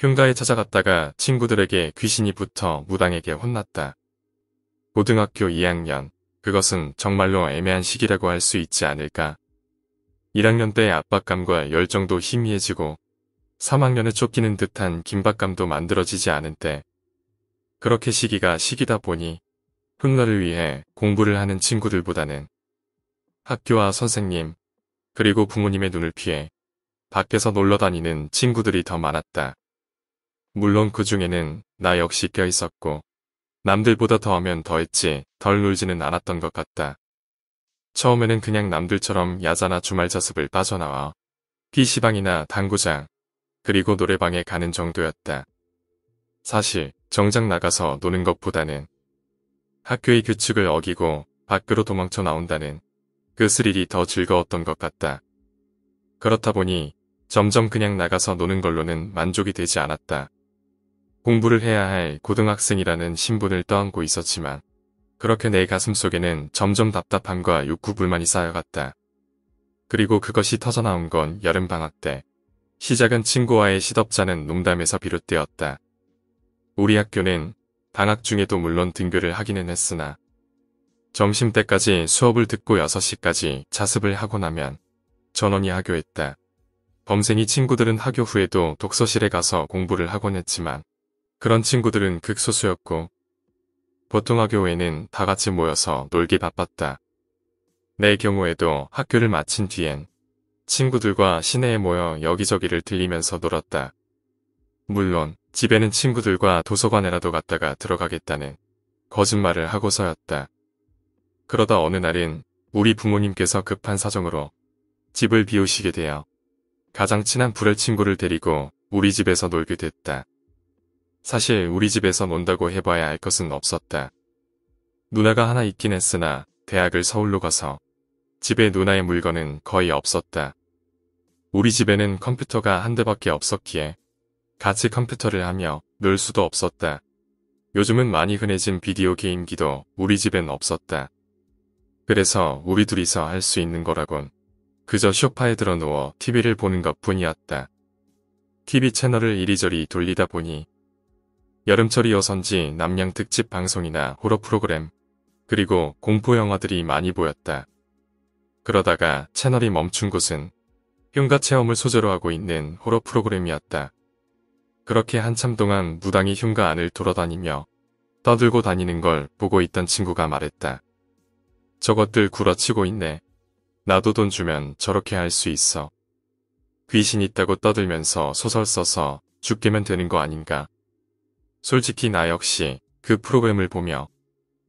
흉가에 찾아갔다가 친구들에게 귀신이 붙어 무당에게 혼났다. 고등학교 2학년, 그것은 정말로 애매한 시기라고 할 수 있지 않을까. 1학년 때의 압박감과 열정도 희미해지고 3학년에 쫓기는 듯한 긴박감도 만들어지지 않은 때 그렇게 시기가 시기다 보니 훗날을 위해 공부를 하는 친구들보다는 학교와 선생님 그리고 부모님의 눈을 피해 밖에서 놀러 다니는 친구들이 더 많았다. 물론 그 중에는 나 역시 껴있었고 남들보다 더하면 더했지 덜 놀지는 않았던 것 같다. 처음에는 그냥 남들처럼 야자나 주말 자습을 빠져나와 PC방이나 당구장 그리고 노래방에 가는 정도였다. 사실 정작 나가서 노는 것보다는 학교의 규칙을 어기고 밖으로 도망쳐 나온다는 그 스릴이 더 즐거웠던 것 같다. 그렇다 보니 점점 그냥 나가서 노는 걸로는 만족이 되지 않았다. 공부를 해야 할 고등학생이라는 신분을 떠안고 있었지만 그렇게 내 가슴 속에는 점점 답답함과 욕구 불만이 쌓여갔다. 그리고 그것이 터져나온 건 여름방학 때 시작은 친구와의 시덥잖은 농담에서 비롯되었다. 우리 학교는 방학 중에도 물론 등교를 하기는 했으나 점심 때까지 수업을 듣고 6시까지 자습을 하고 나면 전원이 하교했다. 범생이 친구들은 하교 후에도 독서실에 가서 공부를 하곤 했지만 그런 친구들은 극소수였고 보통 학교에는 다 같이 모여서 놀기 바빴다. 내 경우에도 학교를 마친 뒤엔 친구들과 시내에 모여 여기저기를 들리면서 놀았다. 물론 집에는 친구들과 도서관에라도 갔다가 들어가겠다는 거짓말을 하고서였다. 그러다 어느 날은 우리 부모님께서 급한 사정으로 집을 비우시게 되어 가장 친한 불의 친구를 데리고 우리 집에서 놀게 됐다. 사실 우리 집에서논다고 해봐야 알 것은 없었다. 누나가 하나 있긴 했으나 대학을 서울로 가서 집에 누나의 물건은 거의 없었다. 우리 집에는 컴퓨터가 한 대밖에 없었기에 같이 컴퓨터를 하며 놀 수도 없었다. 요즘은 많이 흔해진 비디오 게임기도 우리 집엔 없었다. 그래서 우리 둘이서 할 수 있는 거라곤 그저 쇼파에 들어 누워 TV를 보는 것 뿐이었다. TV 채널을 이리저리 돌리다 보니 여름철이어선지 남양 특집 방송이나 호러 프로그램, 그리고 공포 영화들이 많이 보였다. 그러다가 채널이 멈춘 곳은 흉가 체험을 소재로 하고 있는 호러 프로그램이었다. 그렇게 한참 동안 무당이 흉가 안을 돌아다니며 떠들고 다니는 걸 보고 있던 친구가 말했다. 저것들 구라치고 있네. 나도 돈 주면 저렇게 할 수 있어. 귀신 있다고 떠들면서 소설 써서 죽게면 되는 거 아닌가. 솔직히 나 역시 그 프로그램을 보며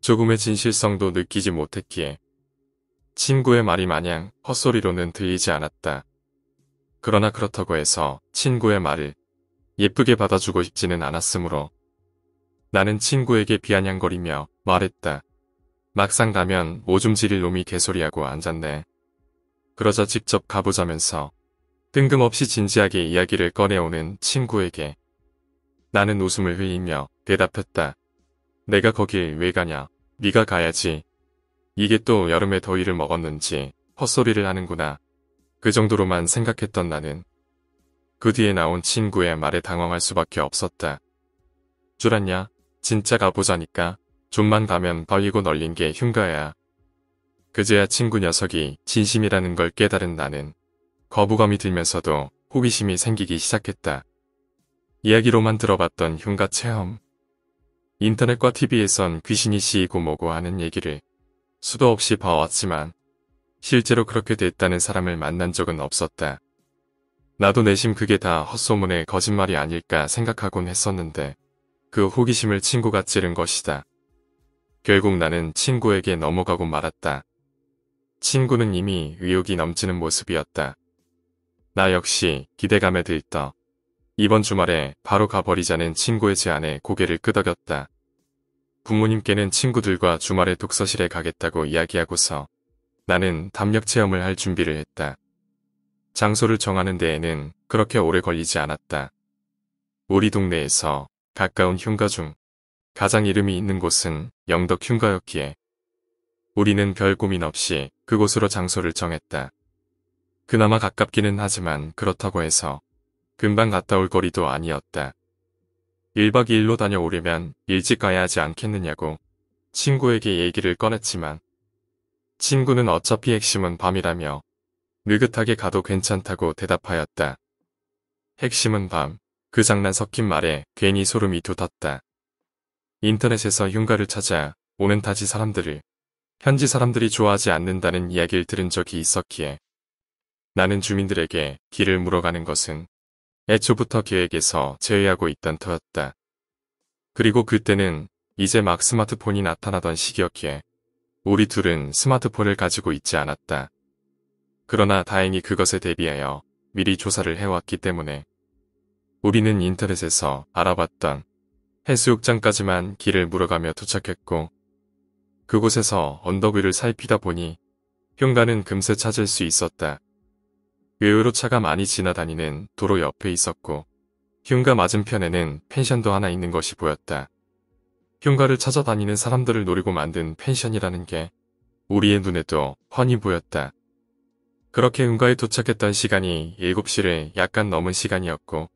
조금의 진실성도 느끼지 못했기에 친구의 말이 마냥 헛소리로는 들리지 않았다. 그러나 그렇다고 해서 친구의 말을 예쁘게 받아주고 싶지는 않았으므로 나는 친구에게 비아냥거리며 말했다. 막상 가면 오줌 지릴 놈이 개소리하고 앉았네. 그러자 직접 가보자면서 뜬금없이 진지하게 이야기를 꺼내오는 친구에게 나는 웃음을 흘리며 대답했다. 내가 거길 왜 가냐? 네가 가야지. 이게 또 여름에 더위를 먹었는지 헛소리를 하는구나. 그 정도로만 생각했던 나는 그 뒤에 나온 친구의 말에 당황할 수밖에 없었다. 줄았냐? 진짜 가보자니까. 좀만 가면 벌리고 널린 게 흉가야. 그제야 친구 녀석이 진심이라는 걸 깨달은 나는 거부감이 들면서도 호기심이 생기기 시작했다. 이야기로만 들어봤던 흉가 체험. 인터넷과 TV에선 귀신이 시이고 뭐고 하는 얘기를 수도 없이 봐왔지만 실제로 그렇게 됐다는 사람을 만난 적은 없었다. 나도 내심 그게 다 헛소문의 거짓말이 아닐까 생각하곤 했었는데 그 호기심을 친구가 찌른 것이다. 결국 나는 친구에게 넘어가고 말았다. 친구는 이미 의욕이 넘치는 모습이었다. 나 역시 기대감에 들떠 이번 주말에 바로 가버리자는 친구의 제안에 고개를 끄덕였다. 부모님께는 친구들과 주말에 독서실에 가겠다고 이야기하고서 나는 담력 체험을 할 준비를 했다. 장소를 정하는 데에는 그렇게 오래 걸리지 않았다. 우리 동네에서 가까운 흉가 중 가장 이름이 있는 곳은 영덕 흉가였기에 우리는 별 고민 없이 그곳으로 장소를 정했다. 그나마 가깝기는 하지만 그렇다고 해서 금방 갔다 올 거리도 아니었다. 1박 2일로 다녀오려면 일찍 가야 하지 않겠느냐고 친구에게 얘기를 꺼냈지만 친구는 어차피 핵심은 밤이라며 느긋하게 가도 괜찮다고 대답하였다. 핵심은 밤. 그 장난 섞인 말에 괜히 소름이 돋았다. 인터넷에서 흉가를 찾아 오는 타지 사람들을 현지 사람들이 좋아하지 않는다는 이야기를 들은 적이 있었기에 나는 주민들에게 길을 물어가는 것은 애초부터 계획에서 제외하고 있던 터였다. 그리고 그때는 이제 막 스마트폰이 나타나던 시기였기에 우리 둘은 스마트폰을 가지고 있지 않았다. 그러나 다행히 그것에 대비하여 미리 조사를 해왔기 때문에 우리는 인터넷에서 알아봤던 해수욕장까지만 길을 물어가며 도착했고 그곳에서 언덕 위를 살피다 보니 흉가는 금세 찾을 수 있었다. 의외로 차가 많이 지나다니는 도로 옆에 있었고 흉가 맞은편에는 펜션도 하나 있는 것이 보였다. 흉가를 찾아다니는 사람들을 노리고 만든 펜션이라는 게 우리의 눈에도 훤히 보였다. 그렇게 흉가에 도착했던 시간이 7시를 약간 넘은 시간이었고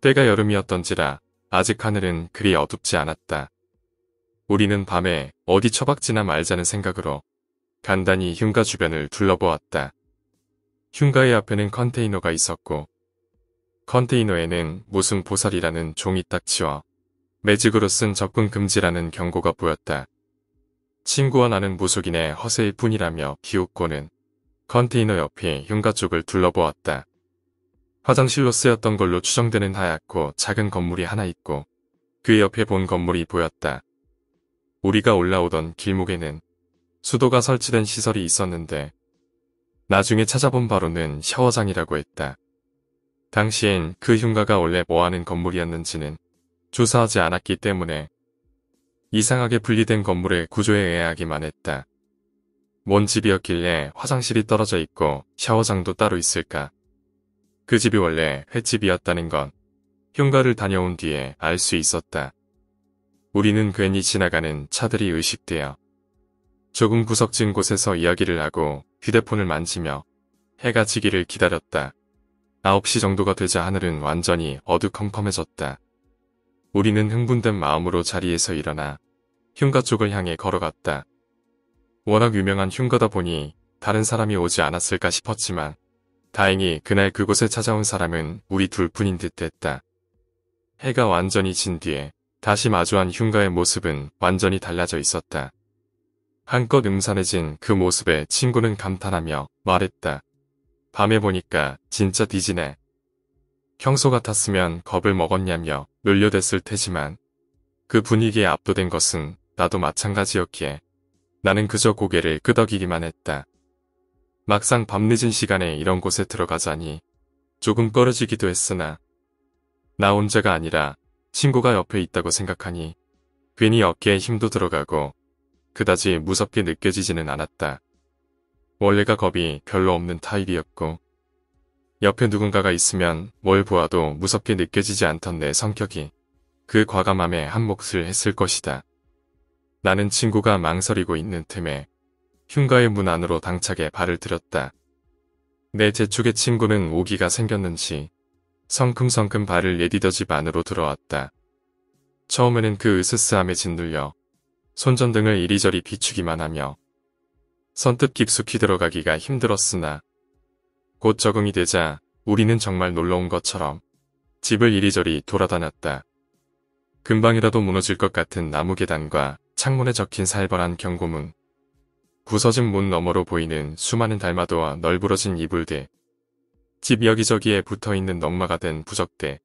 때가 여름이었던지라 아직 하늘은 그리 어둡지 않았다. 우리는 밤에 어디 처박지나 말자는 생각으로 간단히 흉가 주변을 둘러보았다. 흉가의 앞에는 컨테이너가 있었고 컨테이너에는 무슨 보살이라는 종이 딱지와 매직으로 쓴 접근 금지라는 경고가 보였다. 친구와 나는 무속인의 허세일 뿐이라며 기웃고는 컨테이너 옆에 흉가 쪽을 둘러보았다. 화장실로 쓰였던 걸로 추정되는 하얗고 작은 건물이 하나 있고 그 옆에 본 건물이 보였다. 우리가 올라오던 길목에는 수도가 설치된 시설이 있었는데 나중에 찾아본 바로는 샤워장이라고 했다. 당시엔 그 흉가가 원래 뭐하는 건물이었는지는 조사하지 않았기 때문에 이상하게 분리된 건물의 구조에 의아하기만 했다. 먼 집이었길래 화장실이 떨어져 있고 샤워장도 따로 있을까. 그 집이 원래 횟집이었다는 건 흉가를 다녀온 뒤에 알 수 있었다. 우리는 괜히 지나가는 차들이 의식되어 조금 구석진 곳에서 이야기를 하고 휴대폰을 만지며 해가 지기를 기다렸다. 9시 정도가 되자 하늘은 완전히 어두컴컴해졌다. 우리는 흥분된 마음으로 자리에서 일어나 흉가 쪽을 향해 걸어갔다. 워낙 유명한 흉가다 보니 다른 사람이 오지 않았을까 싶었지만 다행히 그날 그곳에 찾아온 사람은 우리 둘뿐인 듯했다. 해가 완전히 진 뒤에 다시 마주한 흉가의 모습은 완전히 달라져 있었다. 한껏 응산해진그 모습에 친구는 감탄하며 말했다. 밤에 보니까 진짜 뒤지네. 평소 같았으면 겁을 먹었냐며 놀려댔을 테지만 그 분위기에 압도된 것은 나도 마찬가지였기에 나는 그저 고개를 끄덕이기만 했다. 막상 밤늦은 시간에 이런 곳에 들어가자니 조금 꺼려지기도 했으나 나 혼자가 아니라 친구가 옆에 있다고 생각하니 괜히 어깨에 힘도 들어가고 그다지 무섭게 느껴지지는 않았다. 원래가 겁이 별로 없는 타입이었고 옆에 누군가가 있으면 뭘 보아도 무섭게 느껴지지 않던 내 성격이 그 과감함에 한몫을 했을 것이다. 나는 친구가 망설이고 있는 틈에 흉가의 문 안으로 당차게 발을 들였다. 내 재촉의 친구는 오기가 생겼는지 성큼성큼 발을 예디더 집 안으로 들어왔다. 처음에는 그 으스스함에 짓눌려 손전등을 이리저리 비추기만 하며 선뜻 깊숙이 들어가기가 힘들었으나 곧 적응이 되자 우리는 정말 놀러온 것처럼 집을 이리저리 돌아다녔다. 금방이라도 무너질 것 같은 나무 계단과 창문에 적힌 살벌한 경고문, 부서진 문 너머로 보이는 수많은 달마도와 널브러진 이불들, 집 여기저기에 붙어있는 넝마가된 부적대,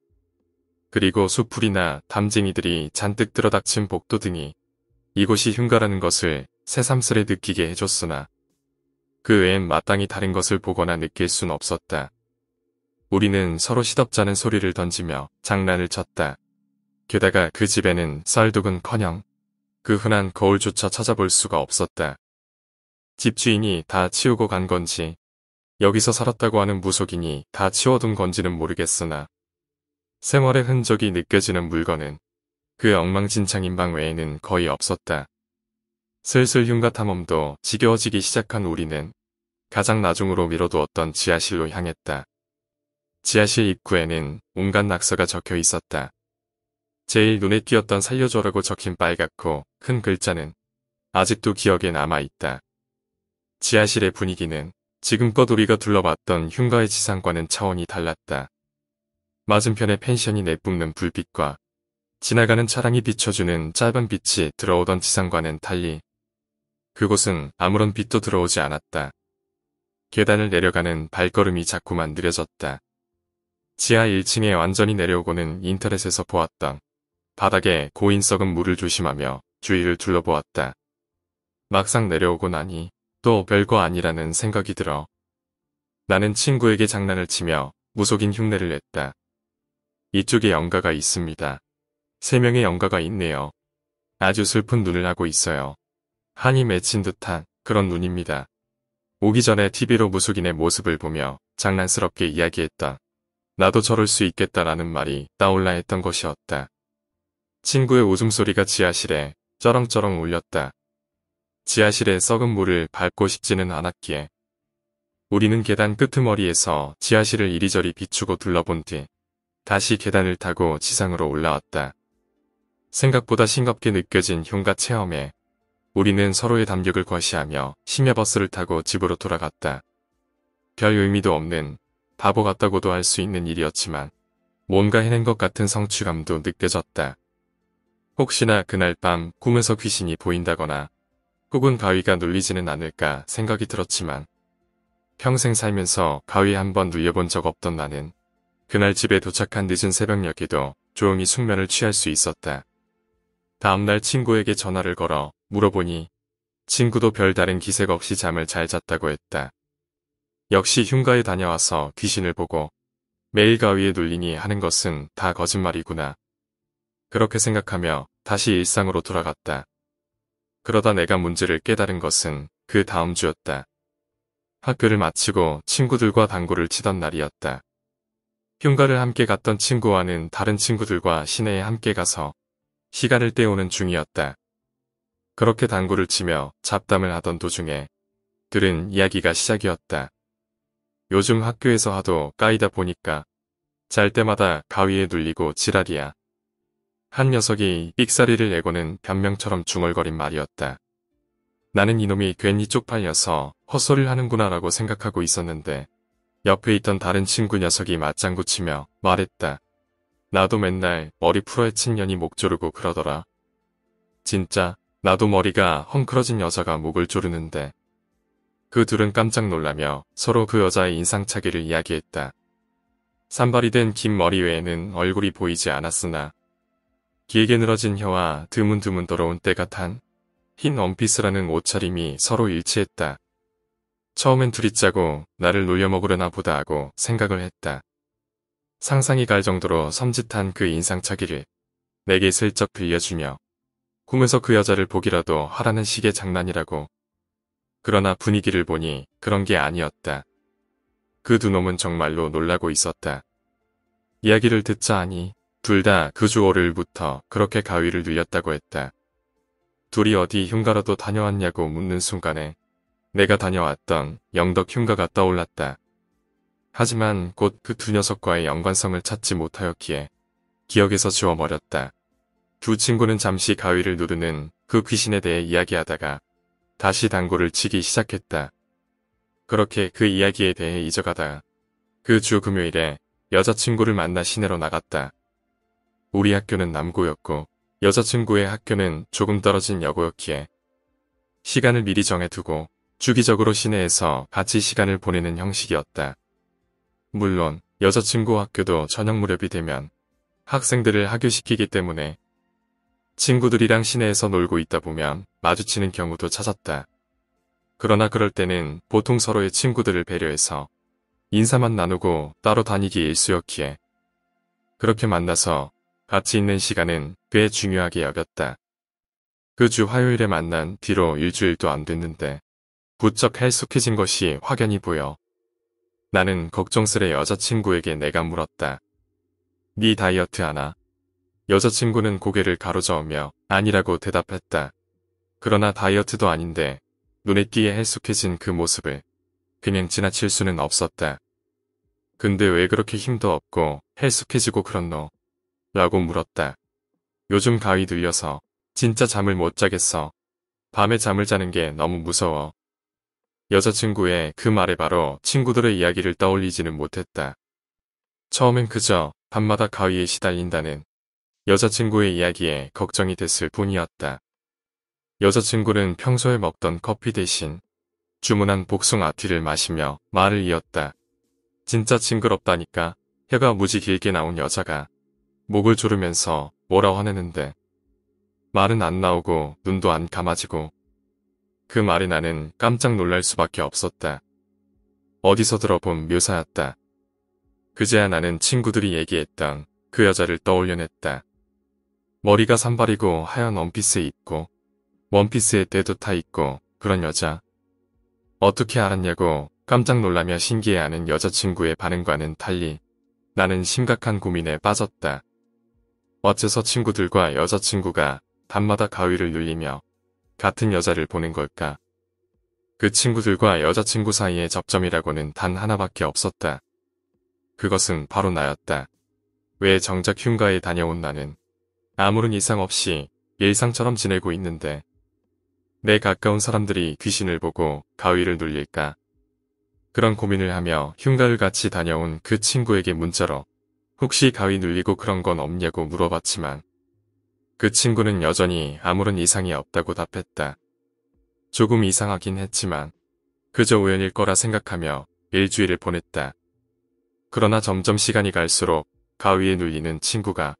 그리고 수풀이나 담쟁이들이 잔뜩 들어닥친 복도 등이 이곳이 흉가라는 것을 새삼스레 느끼게 해줬으나 그 외엔 마땅히 다른 것을 보거나 느낄 순 없었다. 우리는 서로 시덥잖은 소리를 던지며 장난을 쳤다. 게다가 그 집에는 쌀둑은커녕 그 흔한 거울조차 찾아볼 수가 없었다. 집주인이 다 치우고 간 건지 여기서 살았다고 하는 무속인이 다 치워둔 건지는 모르겠으나 생활의 흔적이 느껴지는 물건은 그 엉망진창 인방 외에는 거의 없었다. 슬슬 흉가 탐험도 지겨워지기 시작한 우리는 가장 나중으로 밀어두었던 지하실로 향했다. 지하실 입구에는 온갖 낙서가 적혀 있었다. 제일 눈에 띄었던 살려줘라고 적힌 빨갛고 큰 글자는 아직도 기억에 남아있다. 지하실의 분위기는 지금껏 우리가 둘러봤던 흉가의 지상과는 차원이 달랐다. 맞은편의 펜션이 내뿜는 불빛과 지나가는 차량이 비춰주는 짧은 빛이 들어오던 지상과는 달리 그곳은 아무런 빛도 들어오지 않았다. 계단을 내려가는 발걸음이 자꾸만 느려졌다. 지하 1층에 완전히 내려오고는 인터넷에서 보았던 바닥에 고인 썩은 물을 조심하며 주위를 둘러보았다. 막상 내려오고 나니 또 별거 아니라는 생각이 들어 나는 친구에게 장난을 치며 무속인 흉내를 냈다. 이쪽에 영가가 있습니다. 세 명의 영가가 있네요. 아주 슬픈 눈을 하고 있어요. 한이 맺힌 듯한 그런 눈입니다. 오기 전에 TV로 무숙인의 모습을 보며 장난스럽게 이야기했다. 나도 저럴 수 있겠다라는 말이 떠올라 했던 것이었다. 친구의 웃음소리가 지하실에 쩌렁쩌렁 울렸다. 지하실에 썩은 물을 밟고 싶지는 않았기에 우리는 계단 끄트머리에서 지하실을 이리저리 비추고 둘러본 뒤 다시 계단을 타고 지상으로 올라왔다. 생각보다 싱겁게 느껴진 흉가 체험에 우리는 서로의 담력을 과시하며 심야버스를 타고 집으로 돌아갔다. 별 의미도 없는 바보 같다고도 할 수 있는 일이었지만 뭔가 해낸 것 같은 성취감도 느껴졌다. 혹시나 그날 밤 꿈에서 귀신이 보인다거나 혹은 가위가 눌리지는 않을까 생각이 들었지만 평생 살면서 가위 한번 눌려본 적 없던 나는 그날 집에 도착한 늦은 새벽녘에도 조용히 숙면을 취할 수 있었다. 다음날 친구에게 전화를 걸어 물어보니 친구도 별다른 기색 없이 잠을 잘 잤다고 했다. 역시 흉가에 다녀와서 귀신을 보고 매일 가위에 눌리니 하는 것은 다 거짓말이구나. 그렇게 생각하며 다시 일상으로 돌아갔다. 그러다 내가 문제를 깨달은 것은 그 다음 주였다. 학교를 마치고 친구들과 당구를 치던 날이었다. 흉가를 함께 갔던 친구와는 다른 친구들과 시내에 함께 가서 시간을 때우는 중이었다. 그렇게 당구를 치며 잡담을 하던 도중에 들은 이야기가 시작이었다. 요즘 학교에서 하도 까이다 보니까 잘 때마다 가위에 눌리고 지랄이야. 한 녀석이 삑사리를 내고는 변명처럼 중얼거린 말이었다. 나는 이놈이 괜히 쪽팔려서 헛소리를 하는구나라고 생각하고 있었는데 옆에 있던 다른 친구 녀석이 맞장구치며 말했다. 나도 맨날 머리 풀어헤친 년이 목 조르고 그러더라. 진짜 나도 머리가 헝클어진 여자가 목을 조르는데 그 둘은 깜짝 놀라며 서로 그 여자의 인상차기를 이야기했다. 산발이 된 긴 머리 외에는 얼굴이 보이지 않았으나 길게 늘어진 혀와 드문드문 더러운 때가 탄 흰 원피스라는 옷차림이 서로 일치했다. 처음엔 둘이 짜고 나를 놀려먹으려나 보다 하고 생각을 했다. 상상이 갈 정도로 섬짓한그 인상차기를 내게 슬쩍 들려주며 꿈에서 그 여자를 보기라도 하라는 식의 장난이라고. 그러나 분위기를 보니 그런 게 아니었다. 그 두 놈은 정말로 놀라고 있었다. 이야기를 듣자 하니 둘 다 그 주월일부터 그렇게 가위를 눌렸다고 했다. 둘이 어디 흉가라도 다녀왔냐고 묻는 순간에 내가 다녀왔던 영덕 흉가가 떠올랐다. 하지만 곧 그 두 녀석과의 연관성을 찾지 못하였기에 기억에서 지워버렸다. 두 친구는 잠시 가위를 누르는 그 귀신에 대해 이야기하다가 다시 당구를 치기 시작했다. 그렇게 그 이야기에 대해 잊어가다 그 주 금요일에 여자친구를 만나 시내로 나갔다. 우리 학교는 남고였고 여자친구의 학교는 조금 떨어진 여고였기에 시간을 미리 정해두고 주기적으로 시내에서 같이 시간을 보내는 형식이었다. 물론 여자친구 학교도 저녁 무렵이 되면 학생들을 학교시키기 때문에 친구들이랑 시내에서 놀고 있다 보면 마주치는 경우도 찾았다. 그러나 그럴 때는 보통 서로의 친구들을 배려해서 인사만 나누고 따로 다니기 일쑤였기에 그렇게 만나서 같이 있는 시간은 꽤 중요하게 여겼다. 그 주 화요일에 만난 뒤로 일주일도 안 됐는데 부쩍 헬쑥해진 것이 확연히 보여 나는 걱정스레 여자친구에게 내가 물었다. 네 다이어트 하나? 여자친구는 고개를 가로저으며 아니라고 대답했다. 그러나 다이어트도 아닌데 눈에 띄게 헬쑥해진 그 모습을 그냥 지나칠 수는 없었다. 근데 왜 그렇게 힘도 없고 헬쑥해지고 그렇노? 라고 물었다. 요즘 가위 눌려서 진짜 잠을 못 자겠어. 밤에 잠을 자는 게 너무 무서워. 여자친구의 그 말에 바로 친구들의 이야기를 떠올리지는 못했다. 처음엔 그저 밤마다 가위에 시달린다는 여자친구의 이야기에 걱정이 됐을 뿐이었다. 여자친구는 평소에 먹던 커피 대신 주문한 복숭아티를 마시며 말을 이었다. 진짜 징그럽다니까 해가 무지 길게 나온 여자가 목을 조르면서 뭐라 화내는데 말은 안 나오고 눈도 안 감아지고 그 말에 나는 깜짝 놀랄 수밖에 없었다. 어디서 들어본 묘사였다. 그제야 나는 친구들이 얘기했던 그 여자를 떠올려냈다. 머리가 산발이고 하얀 원피스 에 입고 원피스에 때도 타 있고 그런 여자. 어떻게 알았냐고 깜짝 놀라며 신기해하는 여자친구의 반응과는 달리 나는 심각한 고민에 빠졌다. 어째서 친구들과 여자친구가 밤마다 가위를 눌리며 같은 여자를 보낸 걸까. 그 친구들과 여자친구 사이의 접점이라고는 단 하나밖에 없었다. 그것은 바로 나였다. 왜 정작 흉가에 다녀온 나는 아무런 이상 없이 예상처럼 지내고 있는데 내 가까운 사람들이 귀신을 보고 가위를 눌릴까? 그런 고민을 하며 흉가를 같이 다녀온 그 친구에게 문자로 혹시 가위 눌리고 그런 건 없냐고 물어봤지만 그 친구는 여전히 아무런 이상이 없다고 답했다. 조금 이상하긴 했지만 그저 우연일 거라 생각하며 일주일을 보냈다. 그러나 점점 시간이 갈수록 가위에 눌리는 친구가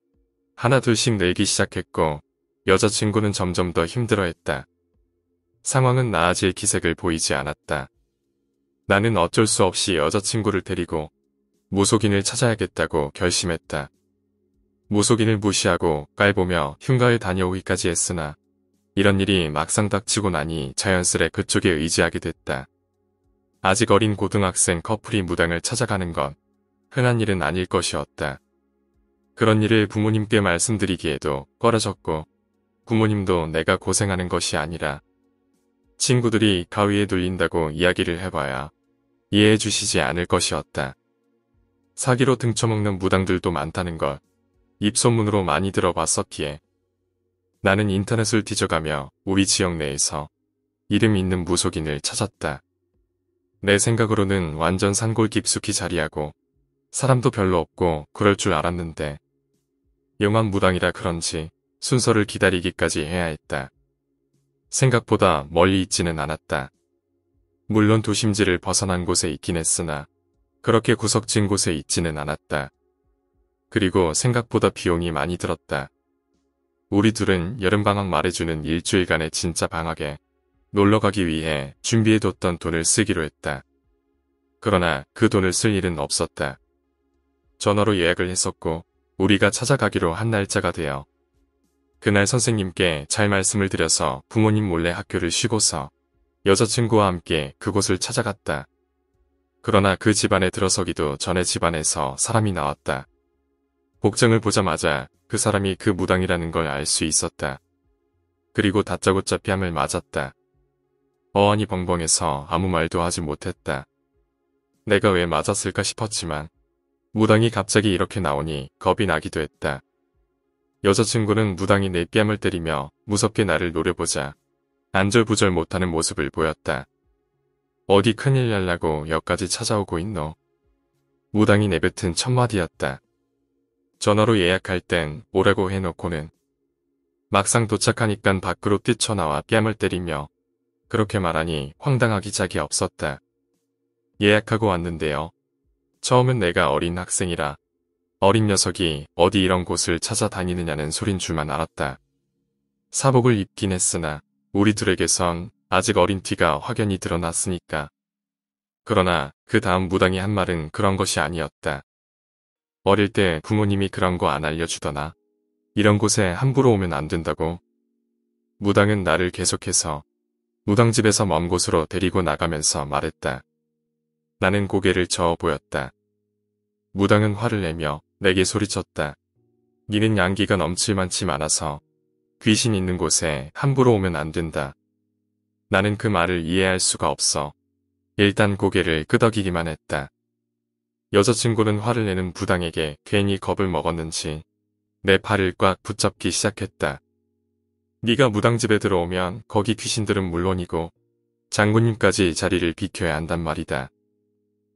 하나 둘씩 늘기 시작했고 여자친구는 점점 더 힘들어했다. 상황은 나아질 기색을 보이지 않았다. 나는 어쩔 수 없이 여자친구를 데리고 무속인을 찾아야겠다고 결심했다. 무속인을 무시하고 깔보며 흉가에 다녀오기까지 했으나 이런 일이 막상 닥치고 나니 자연스레 그쪽에 의지하게 됐다. 아직 어린 고등학생 커플이 무당을 찾아가는 건 흔한 일은 아닐 것이었다. 그런 일을 부모님께 말씀드리기에도 꺼려졌고 부모님도 내가 고생하는 것이 아니라 친구들이 가위에 눌린다고 이야기를 해봐야 이해해 주시지 않을 것이었다. 사기로 등쳐먹는 무당들도 많다는 것 입소문으로 많이 들어봤었기에 나는 인터넷을 뒤져가며 우리 지역 내에서 이름 있는 무속인을 찾았다. 내 생각으로는 완전 산골 깊숙이 자리하고 사람도 별로 없고 그럴 줄 알았는데 영암 무당이라 그런지 순서를 기다리기까지 해야 했다. 생각보다 멀리 있지는 않았다. 물론 도심지를 벗어난 곳에 있긴 했으나 그렇게 구석진 곳에 있지는 않았다. 그리고 생각보다 비용이 많이 들었다. 우리 둘은 여름방학 말해주는 일주일간의 진짜 방학에 놀러가기 위해 준비해뒀던 돈을 쓰기로 했다. 그러나 그 돈을 쓸 일은 없었다. 전화로 예약을 했었고 우리가 찾아가기로 한 날짜가 되어 그날 선생님께 잘 말씀을 드려서 부모님 몰래 학교를 쉬고서 여자친구와 함께 그곳을 찾아갔다. 그러나 그 집안에 들어서기도 전에 집안에서 사람이 나왔다. 복장을 보자마자 그 사람이 그 무당이라는 걸 알 수 있었다. 그리고 다짜고짜뺨을 맞았다. 어안이 벙벙해서 아무 말도 하지 못했다. 내가 왜 맞았을까 싶었지만 무당이 갑자기 이렇게 나오니 겁이 나기도 했다. 여자친구는 무당이 내 뺨을 때리며 무섭게 나를 노려보자 안절부절 못하는 모습을 보였다. 어디 큰일 날라고 역까지 찾아오고 있노. 무당이 내뱉은 첫마디였다. 전화로 예약할 땐 오라고 해놓고는 막상 도착하니깐 밖으로 뛰쳐나와 뺨을 때리며 그렇게 말하니 황당하기 짝이 없었다. 예약하고 왔는데요. 처음은 내가 어린 학생이라 어린 녀석이 어디 이런 곳을 찾아다니느냐는 소린 줄만 알았다. 사복을 입긴 했으나 우리들에게선 아직 어린 티가 확연히 드러났으니까. 그러나 그 다음 무당이 한 말은 그런 것이 아니었다. 어릴 때 부모님이 그런 거 안 알려주더나 이런 곳에 함부로 오면 안 된다고 무당은 나를 계속해서 무당집에서 먼 곳으로 데리고 나가면서 말했다. 나는 고개를 저어 보였다. 무당은 화를 내며 내게 소리쳤다. 니는 양기가 넘칠만치 많아서 귀신 있는 곳에 함부로 오면 안 된다. 나는 그 말을 이해할 수가 없어. 일단 고개를 끄덕이기만 했다. 여자친구는 화를 내는 부당에게 괜히 겁을 먹었는지 내 팔을 꽉 붙잡기 시작했다. 네가 무당집에 들어오면 거기 귀신들은 물론이고 장군님까지 자리를 비켜야 한단 말이다.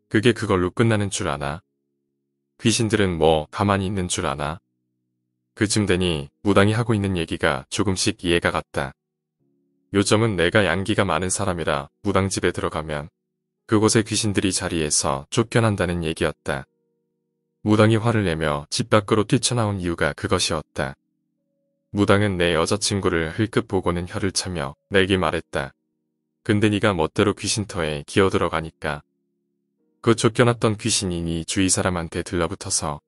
그게 그걸로 끝나는 줄 아나? 귀신들은 뭐 가만히 있는 줄 아나? 그쯤 되니 무당이 하고 있는 얘기가 조금씩 이해가 갔다. 요점은 내가 양기가 많은 사람이라 무당집에 들어가면 그곳의 귀신들이 자리에서 쫓겨난다는 얘기였다. 무당이 화를 내며 집 밖으로 뛰쳐나온 이유가 그것이었다. 무당은 내 여자친구를 흘끗 보고는 혀를 차며 내게 말했다. 근데 네가 멋대로 귀신터에 기어들어가니까. 그 쫓겨났던 귀신이 니 네 주위 사람한테 들러붙어서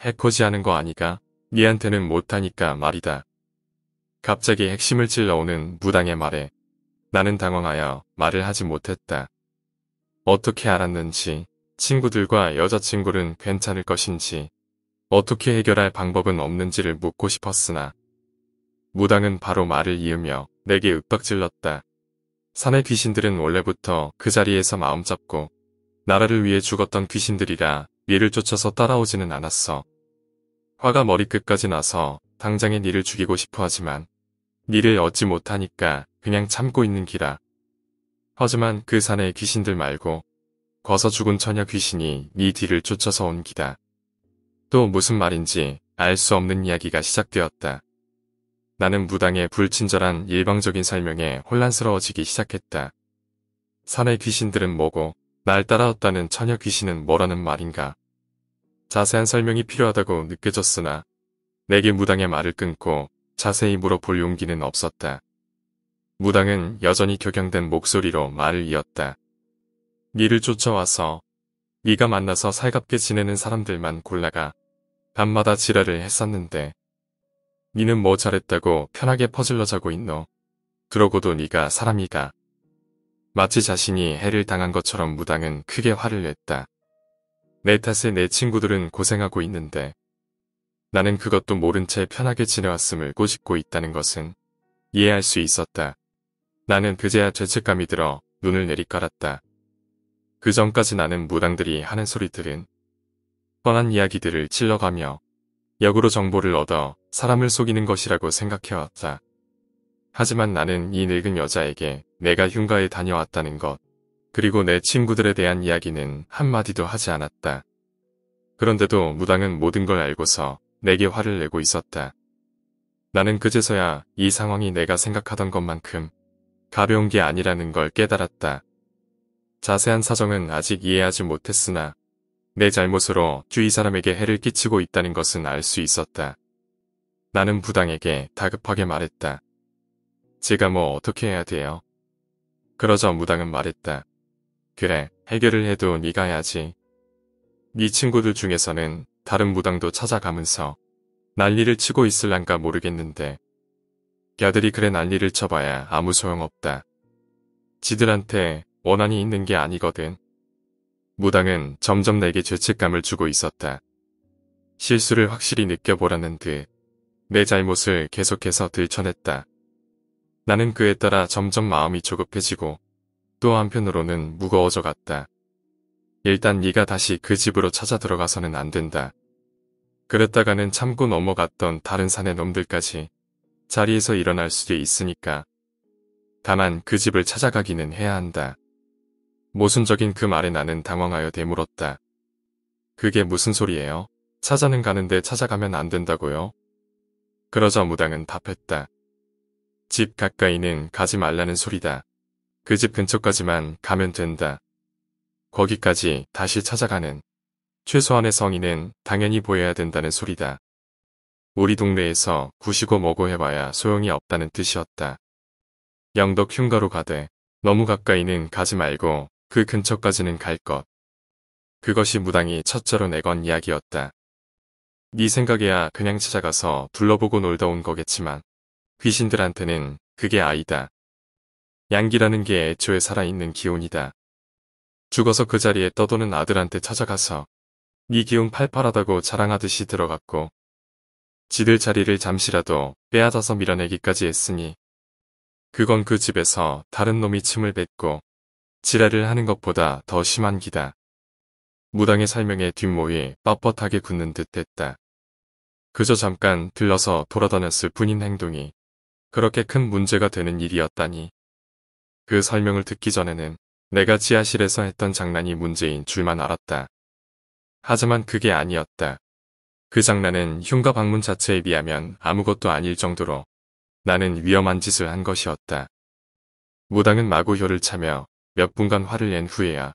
해코지 하는 거 아니가? 니한테는 못하니까 말이다. 갑자기 핵심을 찔러오는 무당의 말에 나는 당황하여 말을 하지 못했다. 어떻게 알았는지, 친구들과 여자친구는 괜찮을 것인지, 어떻게 해결할 방법은 없는지를 묻고 싶었으나 무당은 바로 말을 이으며 내게 윽박질렀다. 산의 귀신들은 원래부터 그 자리에서 마음 잡고 나라를 위해 죽었던 귀신들이라 얘를 쫓아서 따라오지는 않았어. 화가 머리끝까지 나서 당장에 니를 죽이고 싶어 하지만 니를 얻지 못하니까 그냥 참고 있는 기라. 허지만그 산의 귀신들 말고 거서 죽은 처녀 귀신이 네 뒤를 쫓아서 온 기다. 또 무슨 말인지 알 수 없는 이야기가 시작되었다. 나는 무당의 불친절한 일방적인 설명에 혼란스러워지기 시작했다. 산의 귀신들은 뭐고 날 따라왔다는 처녀 귀신은 뭐라는 말인가. 자세한 설명이 필요하다고 느껴졌으나 내게 무당의 말을 끊고 자세히 물어볼 용기는 없었다. 무당은 여전히 격양된 목소리로 말을 이었다. 니를 쫓아와서 니가 만나서 살갑게 지내는 사람들만 골라가 밤마다 지랄을 했었는데 니는 뭐 잘했다고 편하게 퍼질러 자고 있노. 그러고도 니가 사람이가. 마치 자신이 해를 당한 것처럼 무당은 크게 화를 냈다. 내 탓에 내 친구들은 고생하고 있는데 나는 그것도 모른 채 편하게 지내왔음을 꼬집고 있다는 것은 이해할 수 있었다. 나는 그제야 죄책감이 들어 눈을 내리깔았다. 그 전까지 나는 무당들이 하는 소리들은 뻔한 이야기들을 찔러가며 역으로 정보를 얻어 사람을 속이는 것이라고 생각해왔다. 하지만 나는 이 늙은 여자에게 내가 흉가에 다녀왔다는 것, 그리고 내 친구들에 대한 이야기는 한마디도 하지 않았다. 그런데도 무당은 모든 걸 알고서 내게 화를 내고 있었다. 나는 그제서야 이 상황이 내가 생각하던 것만큼 가벼운 게 아니라는 걸 깨달았다. 자세한 사정은 아직 이해하지 못했으나 내 잘못으로 주위 사람에게 해를 끼치고 있다는 것은 알 수 있었다. 나는 부당에게 다급하게 말했다. 제가 뭐 어떻게 해야 돼요? 그러자 무당은 말했다. 그래, 해결을 해도 네가 해야지. 네 친구들 중에서는 다른 무당도 찾아가면서 난리를 치고 있을란가 모르겠는데 야들이 그래 난리를 쳐봐야 아무 소용없다. 지들한테 원한이 있는 게 아니거든. 무당은 점점 내게 죄책감을 주고 있었다. 실수를 확실히 느껴보라는 듯 내 잘못을 계속해서 들춰냈다. 나는 그에 따라 점점 마음이 조급해지고 또 한편으로는 무거워져 갔다. 일단 네가 다시 그 집으로 찾아 들어가서는 안 된다. 그랬다가는 참고 넘어갔던 다른 산의 놈들까지 자리에서 일어날 수도 있으니까. 다만 그 집을 찾아가기는 해야 한다. 모순적인 그 말에 나는 당황하여 되물었다. 그게 무슨 소리예요? 찾아는 가는데 찾아가면 안 된다고요? 그러자 무당은 답했다. 집 가까이는 가지 말라는 소리다. 그 집 근처까지만 가면 된다. 거기까지 다시 찾아가는 최소한의 성의는 당연히 보여야 된다는 소리다. 우리 동네에서 구시고 먹고 해봐야 소용이 없다는 뜻이었다. 영덕 흉가로 가되 너무 가까이는 가지 말고 그 근처까지는 갈 것. 그것이 무당이 첫째로 내건 이야기였다. 네 생각에야 그냥 찾아가서 둘러보고 놀다 온 거겠지만 귀신들한테는 그게 아이다. 양기라는 게 애초에 살아있는 기운이다. 죽어서 그 자리에 떠도는 아들한테 찾아가서 네 기운 팔팔하다고 자랑하듯이 들어갔고 지들 자리를 잠시라도 빼앗아서 밀어내기까지 했으니 그건 그 집에서 다른 놈이 침을 뱉고 지랄을 하는 것보다 더 심한 기다. 무당의 설명에 뒷모이 뻣뻣하게 굳는 듯 했다. 그저 잠깐 들러서 돌아다녔을 뿐인 행동이 그렇게 큰 문제가 되는 일이었다니. 그 설명을 듣기 전에는 내가 지하실에서 했던 장난이 문제인 줄만 알았다. 하지만 그게 아니었다. 그 장난은 흉가 방문 자체에 비하면 아무것도 아닐 정도로 나는 위험한 짓을 한 것이었다. 무당은 마구 혀를 차며 몇 분간 화를 낸 후에야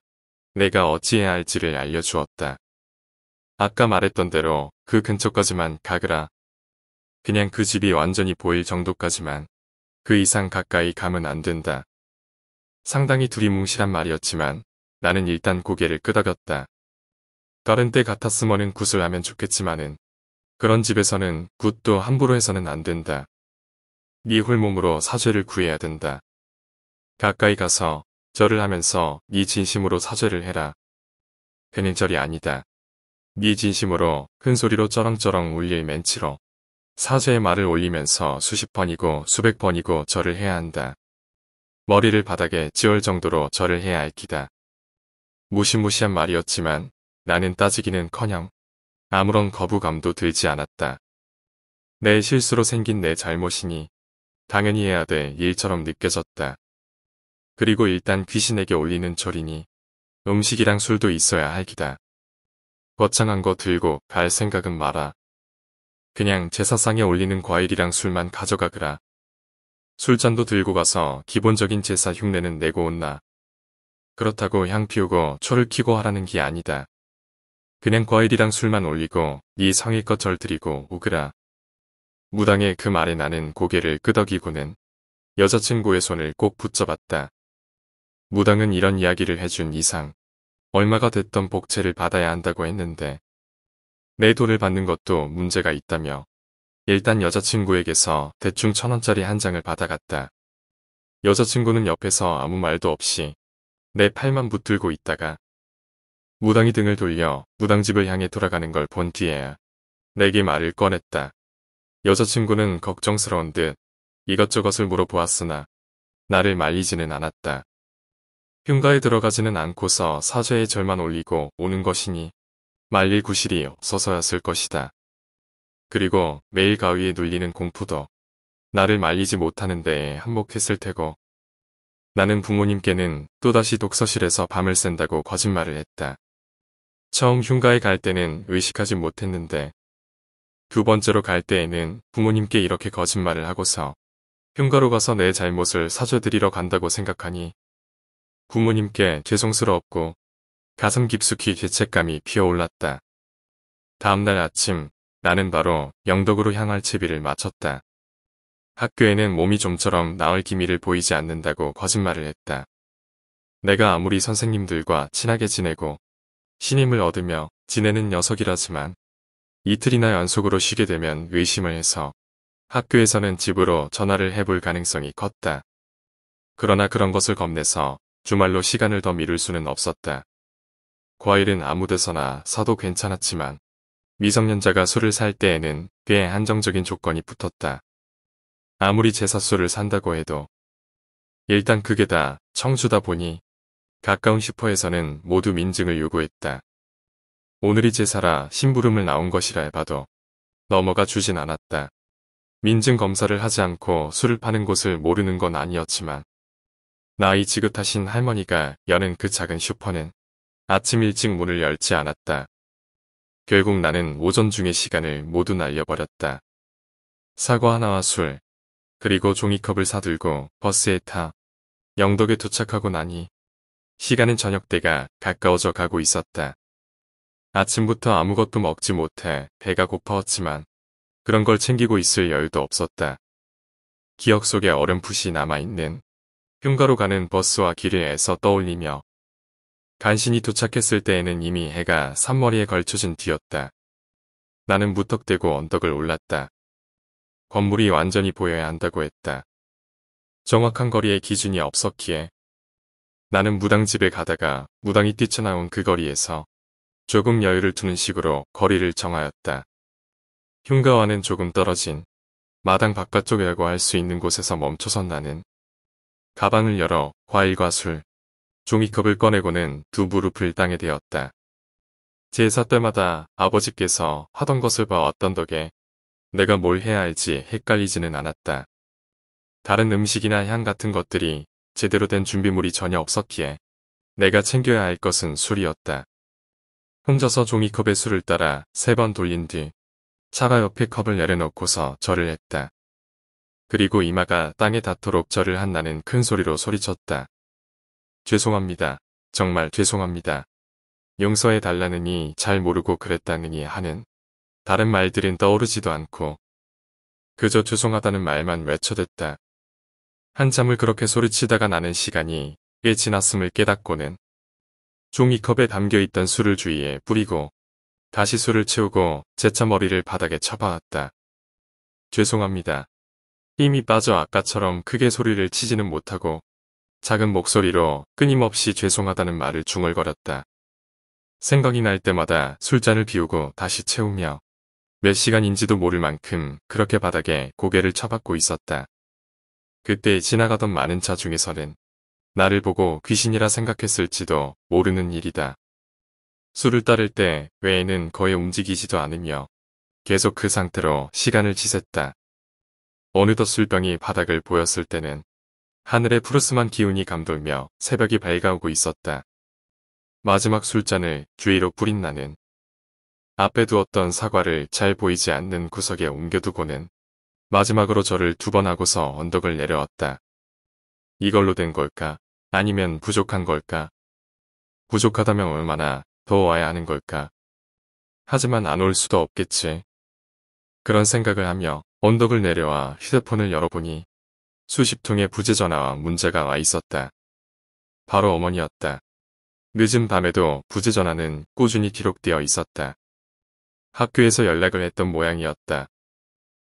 내가 어찌해야 할지를 알려주었다. 아까 말했던 대로 그 근처까지만 가그라. 그냥 그 집이 완전히 보일 정도까지만 그 이상 가까이 가면 안 된다. 상당히 두리뭉실한 말이었지만 나는 일단 고개를 끄덕였다. 다른 때 같았으면은 굿을 하면 좋겠지만은 그런 집에서는 굿도 함부로 해서는 안 된다. 네 홀몸으로 사죄를 구해야 된다. 가까이 가서 절을 하면서 네 진심으로 사죄를 해라. 괜는 절이 아니다. 네 진심으로 큰 소리로 쩌렁쩌렁 울릴 맨치로 사죄의 말을 올리면서 수십 번이고 수백 번이고 절을 해야 한다. 머리를 바닥에 찌올 정도로 절을 해야 할 기다. 무시무시한 말이었지만 나는 따지기는커녕 아무런 거부감도 들지 않았다. 내 실수로 생긴 내 잘못이니 당연히 해야 돼 일처럼 느껴졌다. 그리고 일단 귀신에게 올리는 절이니 음식이랑 술도 있어야 할 기다. 거창한 거 들고 갈 생각은 마라. 그냥 제사상에 올리는 과일이랑 술만 가져가거라 술잔도 들고 가서 기본적인 제사 흉내는 내고 온나. 그렇다고 향 피우고 초를 키고 하라는 게 아니다. 그냥 과일이랑 술만 올리고 네 성의껏 절들이고 오그라. 무당의 그 말에 나는 고개를 끄덕이고는 여자친구의 손을 꼭 붙잡았다. 무당은 이런 이야기를 해준 이상 얼마가 됐던 복채를 받아야 한다고 했는데 내 돈을 받는 것도 문제가 있다며 일단 여자친구에게서 대충 천 원짜리 한 장을 받아갔다. 여자친구는 옆에서 아무 말도 없이 내 팔만 붙들고 있다가 무당이 등을 돌려 무당집을 향해 돌아가는 걸 본뒤에 내게 말을 꺼냈다. 여자친구는 걱정스러운 듯 이것저것을 물어보았으나 나를 말리지는 않았다. 흉가에 들어가지는 않고서 사죄의 절만 올리고 오는 것이니 말릴 구실이 없어서였을 것이다. 그리고 매일 가위에 눌리는 공포도 나를 말리지 못하는 데에 한몫했을 테고 나는 부모님께는 또다시 독서실에서 밤을 샌다고 거짓말을 했다. 처음 흉가에 갈 때는 의식하지 못했는데 두 번째로 갈 때에는 부모님께 이렇게 거짓말을 하고서 흉가로 가서 내 잘못을 사죄드리러 간다고 생각하니 부모님께 죄송스럽고 가슴 깊숙이 죄책감이 피어올랐다. 다음날 아침 나는 바로 영덕으로 향할 채비를 마쳤다. 학교에는 몸이 좀처럼 나을 기미를 보이지 않는다고 거짓말을 했다. 내가 아무리 선생님들과 친하게 지내고 신임을 얻으며 지내는 녀석이라지만 이틀이나 연속으로 쉬게 되면 의심을 해서 학교에서는 집으로 전화를 해볼 가능성이 컸다. 그러나 그런 것을 겁내서 주말로 시간을 더 미룰 수는 없었다. 과일은 아무데서나 사도 괜찮았지만 미성년자가 술을 살 때에는 꽤 한정적인 조건이 붙었다. 아무리 제사술을 산다고 해도 일단 그게 다 청주다 보니 가까운 슈퍼에서는 모두 민증을 요구했다. 오늘이 제사라 심부름을 나온 것이라 해봐도 넘어가 주진 않았다. 민증 검사를 하지 않고 술을 파는 곳을 모르는 건 아니었지만 나이 지긋하신 할머니가 여는 그 작은 슈퍼는 아침 일찍 문을 열지 않았다. 결국 나는 오전 중에 시간을 모두 날려버렸다. 사과 하나와 술, 그리고 종이컵을 사들고 버스에 타 영덕에 도착하고 나니 시간은 저녁때가 가까워져 가고 있었다. 아침부터 아무것도 먹지 못해 배가 고파웠지만 그런 걸 챙기고 있을 여유도 없었다. 기억 속에 얼음풋이 남아있는 흉가로 가는 버스와 길을 애써 떠올리며 간신히 도착했을 때에는 이미 해가 산머리에 걸쳐진 뒤였다. 나는 무턱대고 언덕을 올랐다. 건물이 완전히 보여야 한다고 했다. 정확한 거리의 기준이 없었기에 나는 무당 집에 가다가 무당이 뛰쳐나온 그 거리에서 조금 여유를 두는 식으로 거리를 정하였다. 흉가와는 조금 떨어진 마당 바깥쪽이라고 할 수 있는 곳에서 멈춰선 나는 가방을 열어 과일과 술, 종이컵을 꺼내고는 두 무릎을 땅에 대었다. 제사 때마다 아버지께서 하던 것을 봐왔던 덕에 내가 뭘 해야 할지 헷갈리지는 않았다. 다른 음식이나 향 같은 것들이 제대로 된 준비물이 전혀 없었기에 내가 챙겨야 할 것은 술이었다. 혼자서 종이컵에 술을 따라 세 번 돌린 뒤 차가 옆에 컵을 내려놓고서 절을 했다. 그리고 이마가 땅에 닿도록 절을 한 나는 큰 소리로 소리쳤다. 죄송합니다. 정말 죄송합니다. 용서해 달라느니 잘 모르고 그랬다느니 하는 다른 말들은 떠오르지도 않고 그저 죄송하다는 말만 외쳐댔다. 한참을 그렇게 소리치다가 나는 시간이 꽤 지났음을 깨닫고는 종이컵에 담겨있던 술을 주위에 뿌리고 다시 술을 채우고 재차 머리를 바닥에 쳐박았다. 죄송합니다. 힘이 빠져 아까처럼 크게 소리를 치지는 못하고 작은 목소리로 끊임없이 죄송하다는 말을 중얼거렸다. 생각이 날 때마다 술잔을 비우고 다시 채우며 몇 시간인지도 모를 만큼 그렇게 바닥에 고개를 쳐박고 있었다. 그때 지나가던 많은 차 중에서는 나를 보고 귀신이라 생각했을지도 모르는 일이다. 술을 따를 때 외에는 거의 움직이지도 않으며 계속 그 상태로 시간을 지샜다. 어느덧 술병이 바닥을 보였을 때는 하늘에 푸르스만 기운이 감돌며 새벽이 밝아오고 있었다. 마지막 술잔을 주위로 뿌린 나는 앞에 두었던 사과를 잘 보이지 않는 구석에 옮겨두고는 마지막으로 저를 두 번 하고서 언덕을 내려왔다. 이걸로 된 걸까? 아니면 부족한 걸까? 부족하다면 얼마나 더 와야 하는 걸까? 하지만 안 올 수도 없겠지. 그런 생각을 하며 언덕을 내려와 휴대폰을 열어보니 수십 통의 부재 전화와 문제가와 있었다. 바로 어머니였다. 늦은 밤에도 부재 전화는 꾸준히 기록되어 있었다. 학교에서 연락을 했던 모양이었다.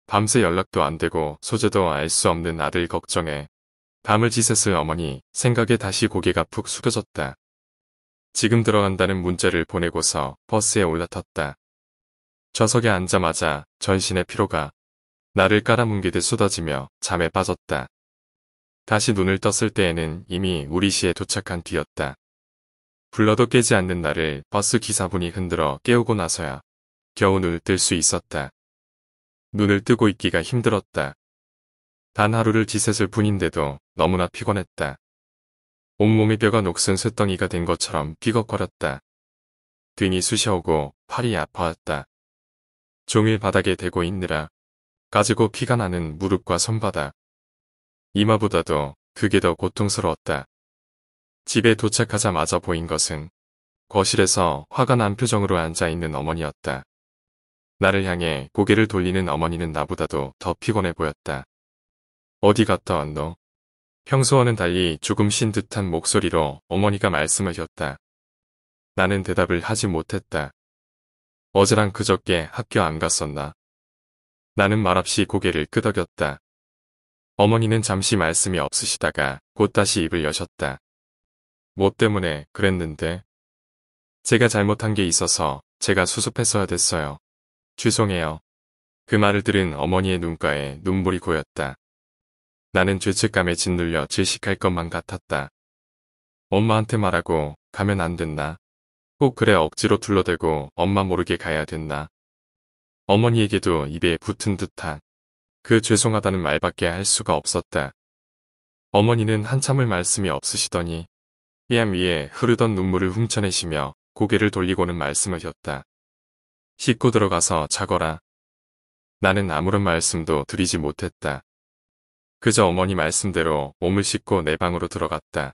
밤새 연락도 안 되고 소재도 알 수 없는 아들 걱정에 밤을 지새슬 어머니 생각에 다시 고개가 푹 숙여졌다. 지금 들어간다는 문자를 보내고서 버스에 올라탔다. 좌석에 앉자마자 전신의 피로가 나를 깔아뭉개듯 쏟아지며 잠에 빠졌다. 다시 눈을 떴을 때에는 이미 우리 시에 도착한 뒤였다. 불러도 깨지 않는 나를 버스 기사분이 흔들어 깨우고 나서야 겨우 눈을 뜰 수 있었다. 눈을 뜨고 있기가 힘들었다. 단 하루를 지샜을 뿐인데도 너무나 피곤했다. 온몸의 뼈가 녹슨 쇳덩이가 된 것처럼 삐걱거렸다. 등이 쑤셔오고 팔이 아파왔다. 종일 바닥에 대고 있느라 가지고 피가 나는 무릎과 손바닥. 이마보다도 그게 더 고통스러웠다. 집에 도착하자마자 보인 것은 거실에서 화가 난 표정으로 앉아있는 어머니였다. 나를 향해 고개를 돌리는 어머니는 나보다도 더 피곤해 보였다. 어디 갔다 왔노? 평소와는 달리 조금 신 듯한 목소리로 어머니가 말씀하셨다. 나는 대답을 하지 못했다. 어제랑 그저께 학교 안 갔었나? 나는 말없이 고개를 끄덕였다. 어머니는 잠시 말씀이 없으시다가 곧 다시 입을 여셨다. 뭐 때문에 그랬는데? 제가 잘못한 게 있어서 제가 수습했어야 됐어요. 죄송해요. 그 말을 들은 어머니의 눈가에 눈물이 고였다. 나는 죄책감에 짓눌려 질식할 것만 같았다. 엄마한테 말하고 가면 안 됐나? 꼭 그래 억지로 둘러대고 엄마 모르게 가야 됐나? 어머니에게도 입에 붙은 듯한 그 죄송하다는 말밖에 할 수가 없었다. 어머니는 한참을 말씀이 없으시더니 삐암 위에 흐르던 눈물을 훔쳐내시며 고개를 돌리고는 말씀을 혔다. 씻고 들어가서 자거라. 나는 아무런 말씀도 드리지 못했다. 그저 어머니 말씀대로 몸을 씻고 내 방으로 들어갔다.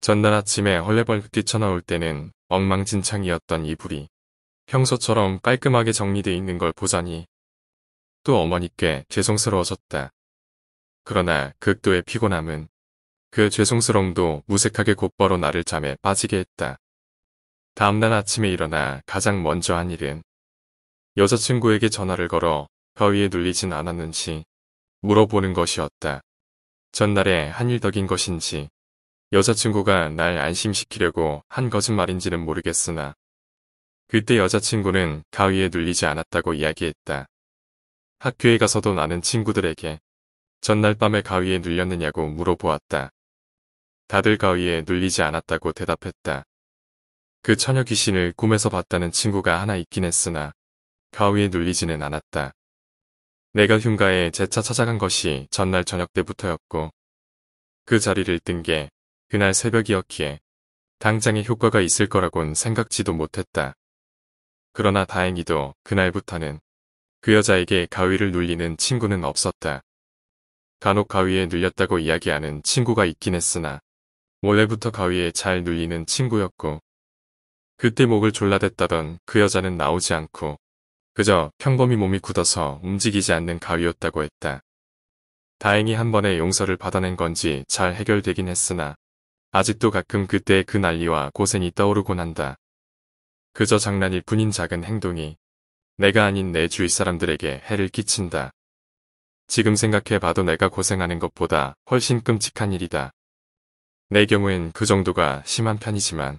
전날 아침에 헐레벌떡 뛰쳐나올 때는 엉망진창이었던 이불이 평소처럼 깔끔하게 정리돼 있는 걸 보자니 또 어머니께 죄송스러워졌다. 그러나 극도의 피곤함은 그 죄송스러움도 무색하게 곧바로 나를 잠에 빠지게 했다. 다음날 아침에 일어나 가장 먼저 한 일은 여자친구에게 전화를 걸어 더위에 눌리진 않았는지 물어보는 것이었다. 전날에 한 일덕인 것인지 여자친구가 날 안심시키려고 한 거짓말인지는 모르겠으나 그때 여자친구는 가위에 눌리지 않았다고 이야기했다. 학교에 가서도 나는 친구들에게 전날 밤에 가위에 눌렸느냐고 물어보았다. 다들 가위에 눌리지 않았다고 대답했다. 그 처녀 귀신을 꿈에서 봤다는 친구가 하나 있긴 했으나 가위에 눌리지는 않았다. 내가 흉가에 재차 찾아간 것이 전날 저녁 때부터였고 그 자리를 뜬 게 그날 새벽이었기에 당장의 효과가 있을 거라곤 생각지도 못했다. 그러나 다행히도 그날부터는 그 여자에게 가위를 눌리는 친구는 없었다. 간혹 가위에 눌렸다고 이야기하는 친구가 있긴 했으나 원래부터 가위에 잘 눌리는 친구였고 그때 목을 졸라댔다던 그 여자는 나오지 않고 그저 평범히 몸이 굳어서 움직이지 않는 가위였다고 했다. 다행히 한 번에 용서를 받아낸 건지 잘 해결되긴 했으나 아직도 가끔 그때의 그 난리와 고생이 떠오르곤 한다. 그저 장난일 뿐인 작은 행동이 내가 아닌 내 주위 사람들에게 해를 끼친다. 지금 생각해봐도 내가 고생하는 것보다 훨씬 끔찍한 일이다. 내 경우엔 그 정도가 심한 편이지만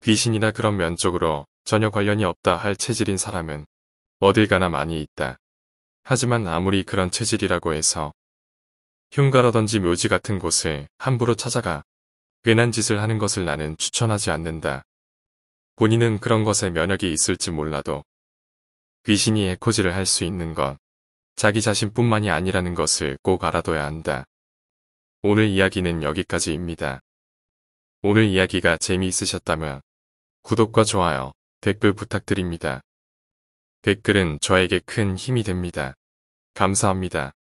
귀신이나 그런 면적으로 전혀 관련이 없다 할 체질인 사람은 어딜 가나 많이 있다. 하지만 아무리 그런 체질이라고 해서 흉가라든지 묘지 같은 곳을 함부로 찾아가 괜한 짓을 하는 것을 나는 추천하지 않는다. 본인은 그런 것에 면역이 있을지 몰라도 귀신이 에코지를 할 수 있는 건 자기 자신뿐만이 아니라는 것을 꼭 알아둬야 한다. 오늘 이야기는 여기까지입니다. 오늘 이야기가 재미있으셨다면 구독과 좋아요, 댓글 부탁드립니다. 댓글은 저에게 큰 힘이 됩니다. 감사합니다.